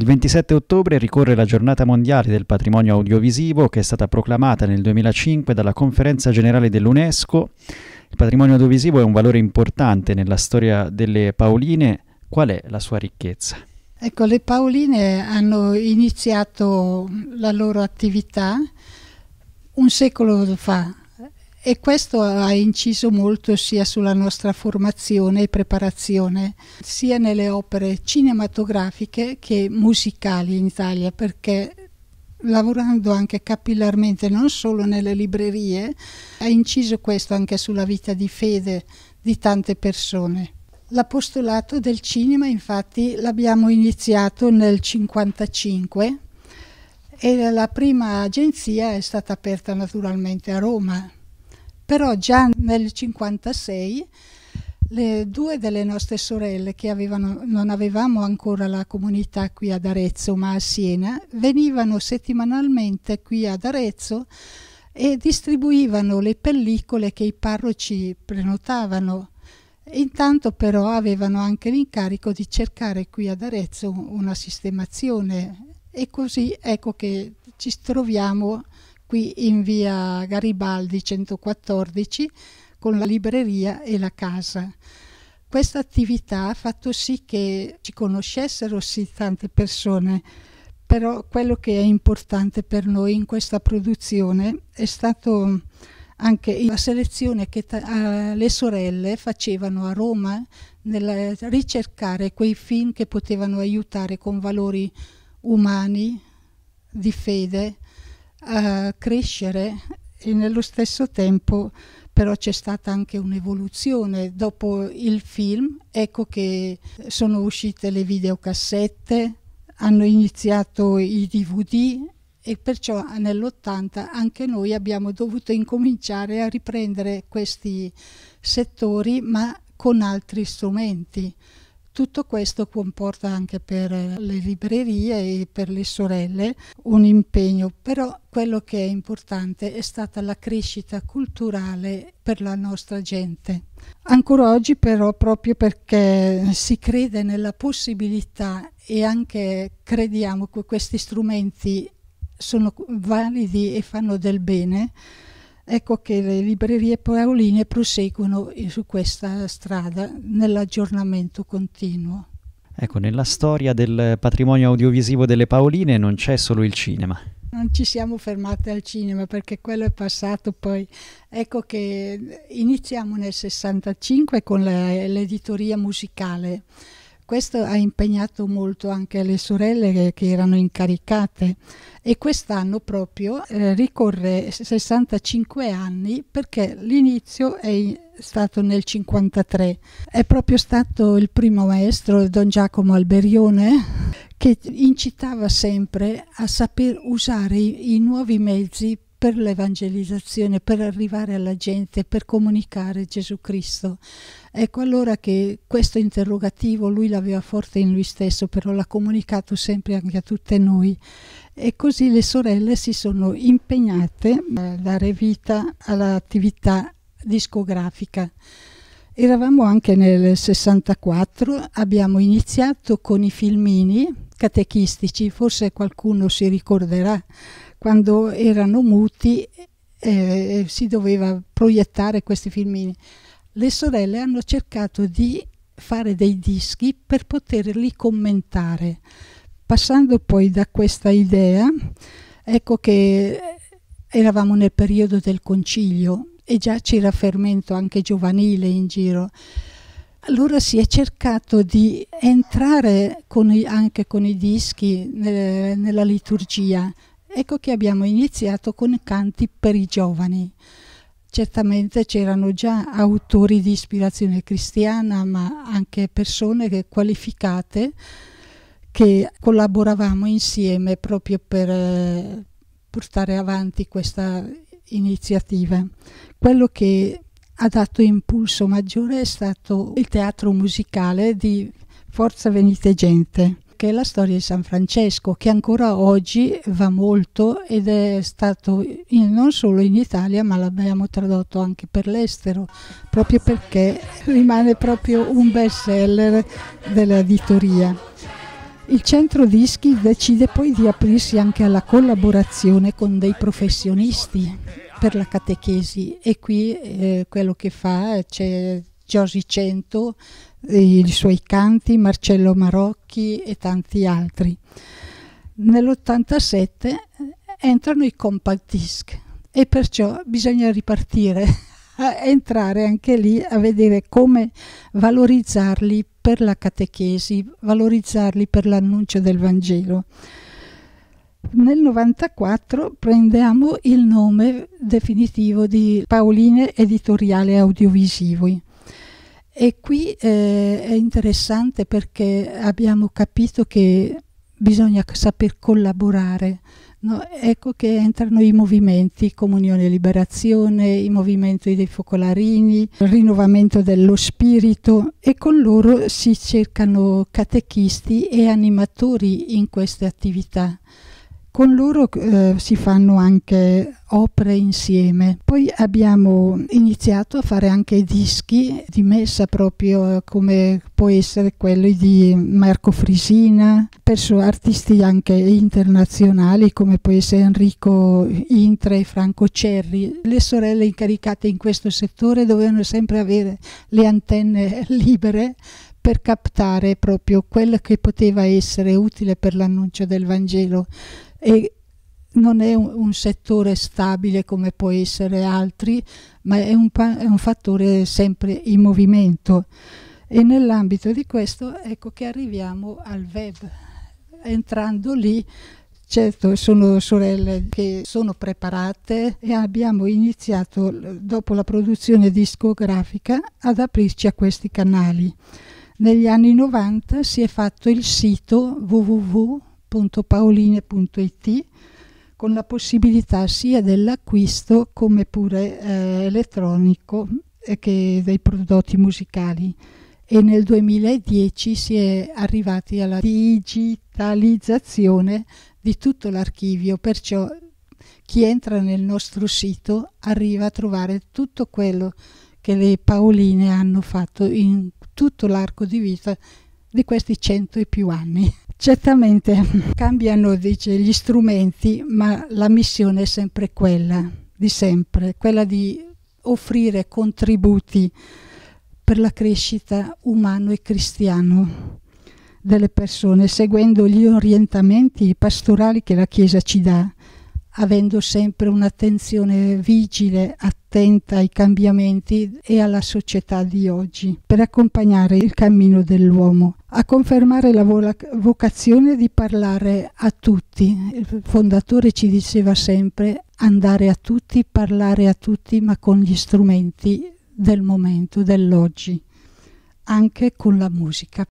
Il 27 ottobre ricorre la giornata mondiale del patrimonio audiovisivo che è stata proclamata nel 2005 dalla conferenza generale dell'UNESCO. Il patrimonio audiovisivo è un valore importante nella storia delle Paoline. Qual è la sua ricchezza? Ecco, le Paoline hanno iniziato la loro attività un secolo fa, e questo ha inciso molto sia sulla nostra formazione e preparazione, sia nelle opere cinematografiche che musicali in Italia, perché lavorando anche capillarmente non solo nelle librerie, ha inciso questo anche sulla vita di fede di tante persone. L'apostolato del cinema infatti l'abbiamo iniziato nel 1955 e la prima agenzia è stata aperta naturalmente a Roma però già nel 1956 le due delle nostre sorelle che avevano, non avevamo ancora la comunità qui ad Arezzo ma a Siena venivano settimanalmente qui ad Arezzo e distribuivano le pellicole che i parroci prenotavano. Intanto però avevano anche l'incarico di cercare qui ad Arezzo una sistemazione e così ecco che ci troviamo qui in via Garibaldi 114 con la libreria e la casa. Questa attività ha fatto sì che ci conoscessero sì tante persone, però quello che è importante per noi in questa produzione è stato anche la selezione che eh, le sorelle facevano a Roma nel ricercare quei film che potevano aiutare con valori umani, di fede, a crescere e nello stesso tempo però c'è stata anche un'evoluzione. Dopo il film ecco che sono uscite le videocassette, hanno iniziato i DVD e perciò nell'80 anche noi abbiamo dovuto incominciare a riprendere questi settori ma con altri strumenti. Tutto questo comporta anche per le librerie e per le sorelle un impegno, però quello che è importante è stata la crescita culturale per la nostra gente. Ancora oggi però proprio perché si crede nella possibilità e anche crediamo che questi strumenti sono validi e fanno del bene, Ecco che le librerie paoline proseguono eh, su questa strada nell'aggiornamento continuo. Ecco, nella storia del patrimonio audiovisivo delle Paoline non c'è solo il cinema. Non ci siamo fermate al cinema perché quello è passato poi. Ecco che iniziamo nel 65 con l'editoria musicale questo ha impegnato molto anche le sorelle che, che erano incaricate e quest'anno proprio eh, ricorre 65 anni perché l'inizio è stato nel 53. È proprio stato il primo maestro, Don Giacomo Alberione, che incitava sempre a saper usare i, i nuovi mezzi per l'evangelizzazione, per arrivare alla gente, per comunicare Gesù Cristo. Ecco allora che questo interrogativo lui l'aveva forte in lui stesso, però l'ha comunicato sempre anche a tutte noi. E così le sorelle si sono impegnate a dare vita all'attività discografica. Eravamo anche nel 64, abbiamo iniziato con i filmini catechistici, forse qualcuno si ricorderà quando erano muti eh, si doveva proiettare questi filmini. Le sorelle hanno cercato di fare dei dischi per poterli commentare. Passando poi da questa idea, ecco che eravamo nel periodo del concilio e già c'era fermento anche giovanile in giro. Allora si è cercato di entrare con i, anche con i dischi nel, eh, nella liturgia, Ecco che abbiamo iniziato con canti per i giovani. Certamente c'erano già autori di ispirazione cristiana, ma anche persone qualificate che collaboravamo insieme proprio per eh, portare avanti questa iniziativa. Quello che ha dato impulso maggiore è stato il teatro musicale di Forza Venite Gente che è la storia di San Francesco, che ancora oggi va molto ed è stato in, non solo in Italia, ma l'abbiamo tradotto anche per l'estero, proprio perché rimane proprio un best seller dell'editoria. Il centro dischi decide poi di aprirsi anche alla collaborazione con dei professionisti per la catechesi e qui eh, quello che fa c'è Giosi Cento, eh, i suoi canti, Marcello Marocchi e tanti altri. Nell'87 eh, entrano i compact disc e perciò bisogna ripartire entrare anche lì a vedere come valorizzarli per la catechesi, valorizzarli per l'annuncio del Vangelo. Nel 94 prendiamo il nome definitivo di Paoline Editoriale Audiovisivi e qui eh, è interessante perché abbiamo capito che bisogna saper collaborare. No? Ecco che entrano i movimenti Comunione e Liberazione, i movimenti dei focolarini, il rinnovamento dello spirito e con loro si cercano catechisti e animatori in queste attività. Con loro eh, si fanno anche opere insieme. Poi abbiamo iniziato a fare anche dischi di messa proprio eh, come può essere quello di Marco Frisina, perso artisti anche internazionali come può essere Enrico Intra e Franco Cerri. Le sorelle incaricate in questo settore dovevano sempre avere le antenne libere per captare proprio quello che poteva essere utile per l'annuncio del Vangelo e non è un, un, settore stabile come può essere altri, ma è un, è un fattore sempre in movimento. E nell'ambito di questo ecco che arriviamo al web. Entrando lì Certo, sono sorelle che sono preparate e abbiamo iniziato, dopo la produzione discografica, ad aprirci a questi canali. Negli anni 90 si è fatto il sito www www.paoline.it con la possibilità sia dell'acquisto come pure eh, elettronico eh, che dei prodotti musicali e nel 2010 si è arrivati alla digitalizzazione di tutto l'archivio, perciò chi entra nel nostro sito arriva a trovare tutto quello che le Paoline hanno fatto in tutto l'arco di vita di questi cento e più anni. Certamente cambiano, dice, gli strumenti, ma la missione è sempre quella, di sempre, quella di offrire contributi per la crescita umano e cristiano delle persone, seguendo gli orientamenti pastorali che la Chiesa ci dà, avendo sempre un'attenzione vigile, attenta ai cambiamenti e alla società di oggi, per accompagnare il cammino dell'uomo a confermare la vocazione di parlare a tutti. Il fondatore ci diceva sempre andare a tutti, parlare a tutti, ma con gli strumenti del momento, dell'oggi, anche con la musica.